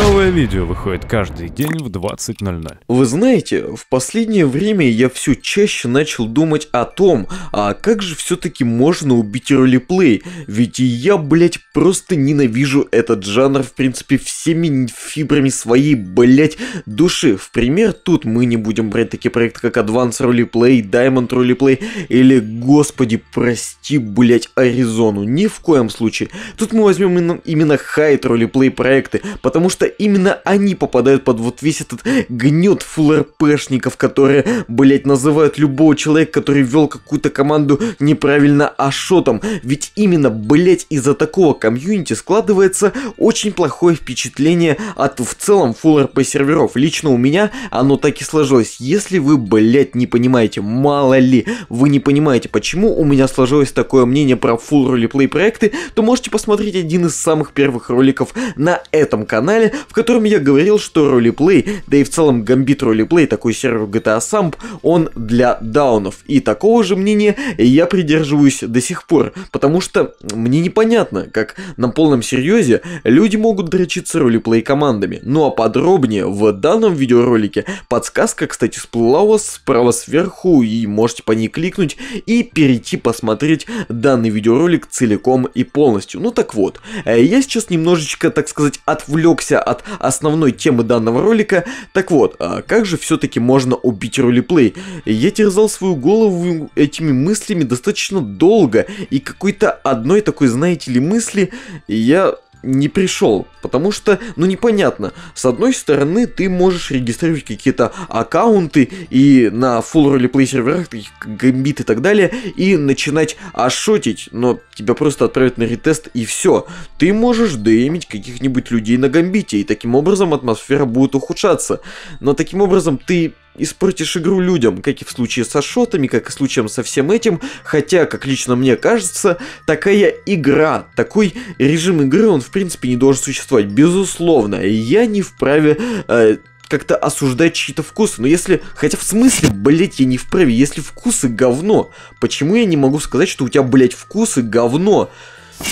no Новое видео выходит каждый день в 20.00. Вы знаете, в последнее время я все чаще начал думать о том, а как же все-таки можно убить ролеплей, ведь я, блять, просто ненавижу этот жанр, в принципе, всеми фибрами своей, блять, души. В пример, тут мы не будем брать такие проекты, как Advance Roleplay, Diamond Roleplay или, господи, прости, блять, Аризону. Ни в коем случае. Тут мы возьмем именно хайт ролеплей проекты, потому что им именно они попадают под вот весь этот гнет фуллрпшников, которые, блять, называют любого человека, который вел какую-то команду неправильно ашотом. Ведь именно, блять, из-за такого комьюнити складывается очень плохое впечатление от в целом фуллрп серверов. Лично у меня оно так и сложилось. Если вы, блять, не понимаете, мало ли, вы не понимаете, почему у меня сложилось такое мнение про full ролеплей проекты, то можете посмотреть один из самых первых роликов на этом канале, в котором я говорил, что ролеплей, да и в целом гамбит ролеплей, такой сервер GTA Samp, он для даунов. И такого же мнения я придерживаюсь до сих пор, потому что мне непонятно, как на полном серьезе люди могут дрочиться ролеплей командами. Ну а подробнее в данном видеоролике подсказка, кстати, всплыла у вас справа сверху, и можете по ней кликнуть и перейти посмотреть данный видеоролик целиком и полностью. Ну так вот, э, я сейчас немножечко, так сказать, отвлекся от основной темы данного ролика. Так вот, а как же все-таки можно убить ролеплей? Я терзал свою голову этими мыслями достаточно долго, и какой-то одной такой, знаете ли, мысли я не пришел, потому что, ну непонятно, с одной стороны ты можешь регистрировать какие-то аккаунты и на full roleplay серверах, Гамбит и так далее, и начинать ашотить, но тебя просто отправят на ретест и все. Ты можешь дэмить каких-нибудь людей на Гамбите, и таким образом атмосфера будет ухудшаться. Но таким образом ты испортишь игру людям, как и в случае со шотами, как и в случае со всем этим, хотя, как лично мне кажется, такая игра, такой режим игры, он в принципе не должен существовать, безусловно, я не вправе э, как-то осуждать чьи-то вкусы. Но если... Хотя в смысле, блять, я не вправе. Если вкусы говно, почему я не могу сказать, что у тебя, блять, вкусы говно?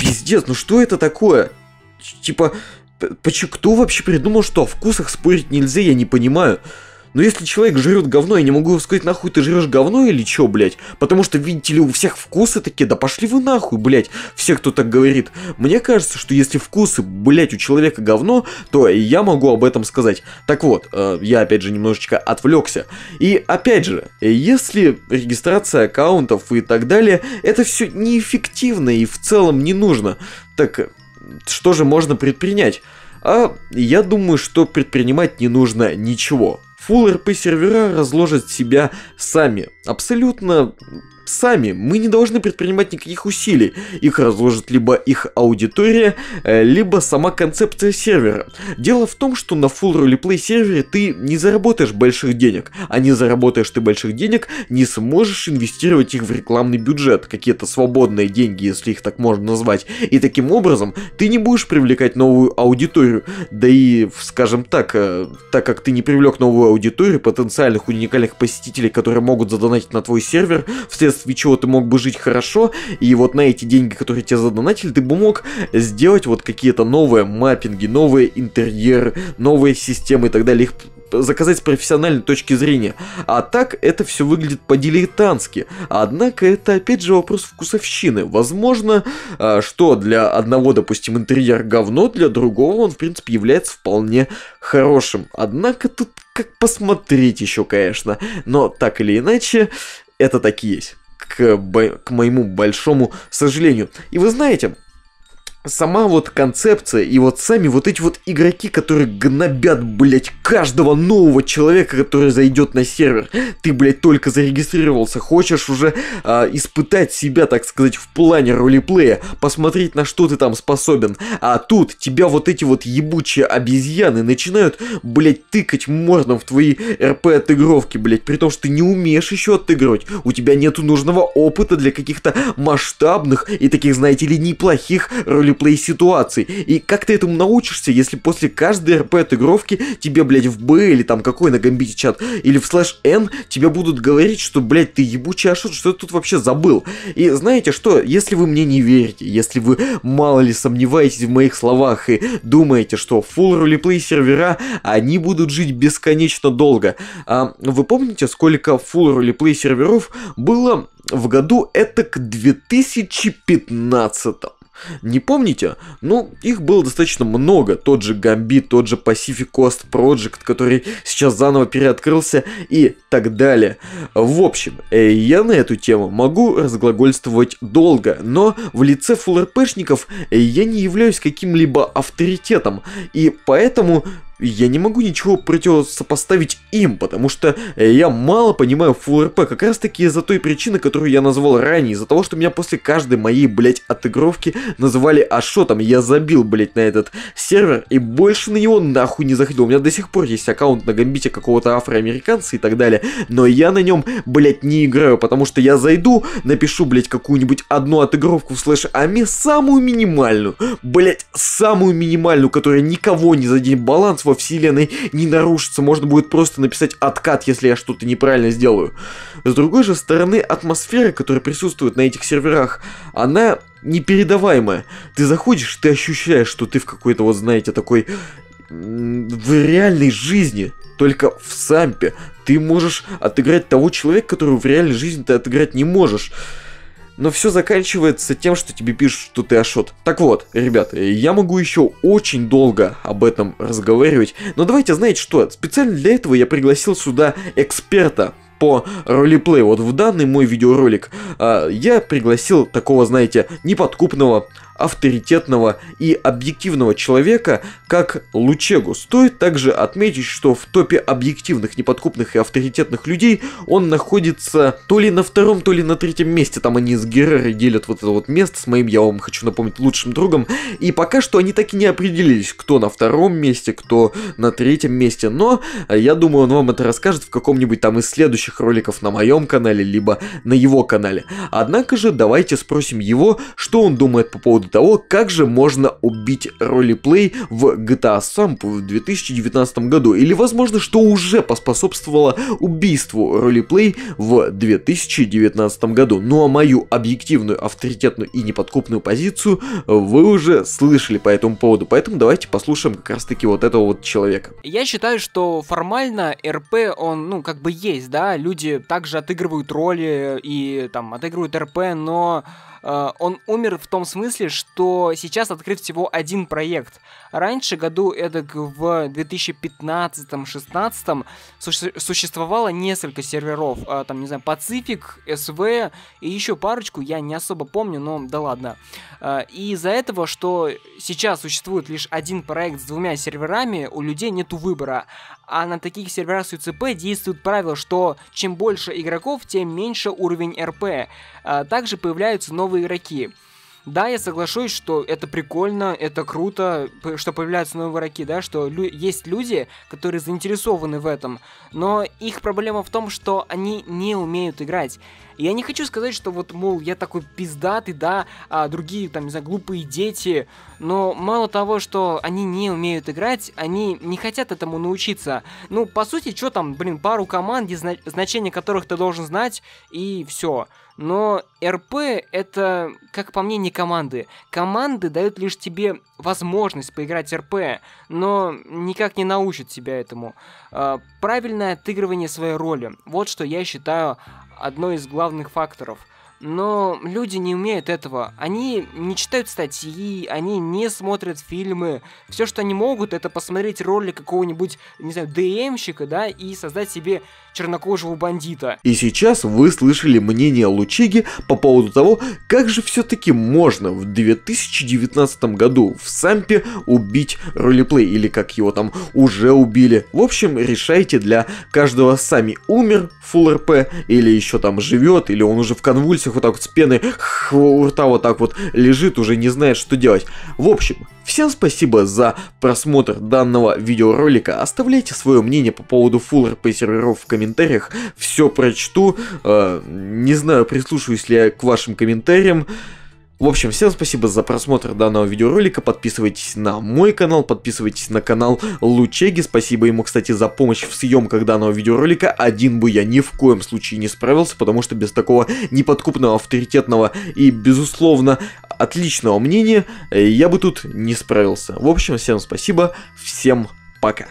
Пиздец, ну что это такое? Типа... Почему кто вообще придумал, что о вкусах спорить нельзя, я не понимаю. Но если человек жрет говно, я не могу его сказать, нахуй ты жрешь говно или чё, блядь? Потому что, видите ли, у всех вкусы такие, да пошли вы нахуй, блядь, все, кто так говорит. Мне кажется, что если вкусы, блядь, у человека говно, то я могу об этом сказать. Так вот, э, я опять же немножечко отвлекся. И опять же, если регистрация аккаунтов и так далее, это все неэффективно и в целом не нужно. Так что же можно предпринять? А я думаю, что предпринимать не нужно ничего. Full RP сервера разложат себя сами. Абсолютно сами. Мы не должны предпринимать никаких усилий. Их разложит либо их аудитория, э, либо сама концепция сервера. Дело в том, что на Full Roleplay сервере ты не заработаешь больших денег, а не заработаешь ты больших денег, не сможешь инвестировать их в рекламный бюджет, какие-то свободные деньги, если их так можно назвать. И таким образом ты не будешь привлекать новую аудиторию. Да и, скажем так, э, так как ты не привлек новую аудиторию, потенциальных уникальных посетителей, которые могут задонатить на твой сервер, вследствие вследствие чего ты мог бы жить хорошо, и вот на эти деньги, которые тебе задонатили, ты бы мог сделать вот какие-то новые маппинги, новые интерьеры, новые системы и так далее. Их заказать с профессиональной точки зрения. А так это все выглядит по-дилетантски. Однако это опять же вопрос вкусовщины. Возможно, э, что для одного, допустим, интерьер говно, для другого он, в принципе, является вполне хорошим. Однако тут как посмотреть еще, конечно. Но так или иначе, это так и есть к, к моему большому сожалению. И вы знаете, сама вот концепция и вот сами вот эти вот игроки, которые гнобят, блядь, каждого нового человека, который зайдет на сервер. Ты, блядь, только зарегистрировался, хочешь уже э, испытать себя, так сказать, в плане ролеплея, посмотреть, на что ты там способен. А тут тебя вот эти вот ебучие обезьяны начинают, блядь, тыкать мордом в твои РП-отыгровки, блядь, при том, что ты не умеешь еще отыгрывать, у тебя нету нужного опыта для каких-то масштабных и таких, знаете ли, неплохих ролеплеев геймплей ситуаций. И как ты этому научишься, если после каждой РП-отыгровки тебе, блядь, в Б или там какой на Гамбите чат, или в слэш Н тебе будут говорить, что, блядь, ты ебучий ашот, что ты тут вообще забыл? И знаете что, если вы мне не верите, если вы мало ли сомневаетесь в моих словах и думаете, что full ролеплей сервера, они будут жить бесконечно долго. А вы помните, сколько full ролеплей серверов было в году это к 2015 не помните? Ну, их было достаточно много. Тот же Гамбит, тот же Pacific Coast Project, который сейчас заново переоткрылся и так далее. В общем, э, я на эту тему могу разглагольствовать долго, но в лице фуллрпшников э, я не являюсь каким-либо авторитетом, и поэтому я не могу ничего противосопоставить им, потому что э, я мало понимаю ФУРП, как раз таки из-за той причины, которую я назвал ранее, из-за того, что меня после каждой моей, блять, отыгровки называли Ашотом, я забил, блять, на этот сервер и больше на него нахуй не заходил. У меня до сих пор есть аккаунт на гамбите какого-то афроамериканца и так далее, но я на нем, блять, не играю, потому что я зайду, напишу, блять, какую-нибудь одну отыгровку в слэш ами, самую минимальную, блять, самую минимальную, которая никого не заденет баланс, во вселенной не нарушится, можно будет просто написать откат, если я что-то неправильно сделаю. С другой же стороны, атмосфера, которая присутствует на этих серверах, она непередаваемая. Ты заходишь, ты ощущаешь, что ты в какой-то, вот знаете, такой в реальной жизни, только в сампе, ты можешь отыграть того человека, которого в реальной жизни ты отыграть не можешь но все заканчивается тем, что тебе пишут, что ты ашот. Так вот, ребята, я могу еще очень долго об этом разговаривать, но давайте, знаете что, специально для этого я пригласил сюда эксперта по ролеплею. Вот в данный мой видеоролик э, я пригласил такого, знаете, неподкупного авторитетного и объективного человека, как Лучегу. Стоит также отметить, что в топе объективных, неподкупных и авторитетных людей он находится то ли на втором, то ли на третьем месте. Там они с Геррерой делят вот это вот место с моим, я вам хочу напомнить, лучшим другом. И пока что они так и не определились, кто на втором месте, кто на третьем месте. Но я думаю, он вам это расскажет в каком-нибудь там из следующих роликов на моем канале, либо на его канале. Однако же давайте спросим его, что он думает по поводу поводу того, как же можно убить ролеплей в GTA Samp в 2019 году, или возможно, что уже поспособствовало убийству ролеплей в 2019 году. Ну а мою объективную, авторитетную и неподкупную позицию вы уже слышали по этому поводу, поэтому давайте послушаем как раз таки вот этого вот человека. Я считаю, что формально РП, он, ну, как бы есть, да, люди также отыгрывают роли и там отыгрывают РП, но Э, он умер в том смысле, что сейчас открыт всего один проект. Раньше, году эдак в 2015-16, существовало несколько серверов. Э, там, не знаю, Pacific, SV и еще парочку, я не особо помню, но да ладно. Э, и из-за этого, что сейчас существует лишь один проект с двумя серверами, у людей нету выбора. А на таких серверах с УЦП действует правило, что чем больше игроков, тем меньше уровень РП. А также появляются новые игроки. Да, я соглашусь, что это прикольно, это круто, что появляются новые игроки, да, что лю есть люди, которые заинтересованы в этом, но их проблема в том, что они не умеют играть. Я не хочу сказать, что вот, мол, я такой пиздатый, да, а другие, там, не знаю, глупые дети, но мало того, что они не умеют играть, они не хотят этому научиться. Ну, по сути, что там, блин, пару команд, значение которых ты должен знать, и все но РП это, как по мне, не команды. Команды дают лишь тебе возможность поиграть РП, но никак не научат тебя этому. А, правильное отыгрывание своей роли. Вот что я считаю одной из главных факторов – но люди не умеют этого. Они не читают статьи, они не смотрят фильмы. Все, что они могут, это посмотреть ролик какого-нибудь, не знаю, ДМщика, да, и создать себе чернокожего бандита. И сейчас вы слышали мнение Лучиги по поводу того, как же все-таки можно в 2019 году в Сампе убить ролеплей, или как его там уже убили. В общем, решайте для каждого сами умер фулл РП, или еще там живет, или он уже в конвульсиях всех вот так вот с пены у рта вот так вот лежит, уже не знает, что делать. В общем, всем спасибо за просмотр данного видеоролика. Оставляйте свое мнение по поводу Full RP серверов в комментариях. Все прочту. Э, не знаю, прислушаюсь ли я к вашим комментариям. В общем, всем спасибо за просмотр данного видеоролика, подписывайтесь на мой канал, подписывайтесь на канал Лучеги, спасибо ему, кстати, за помощь в съемках данного видеоролика, один бы я ни в коем случае не справился, потому что без такого неподкупного, авторитетного и, безусловно, отличного мнения э, я бы тут не справился. В общем, всем спасибо, всем пока.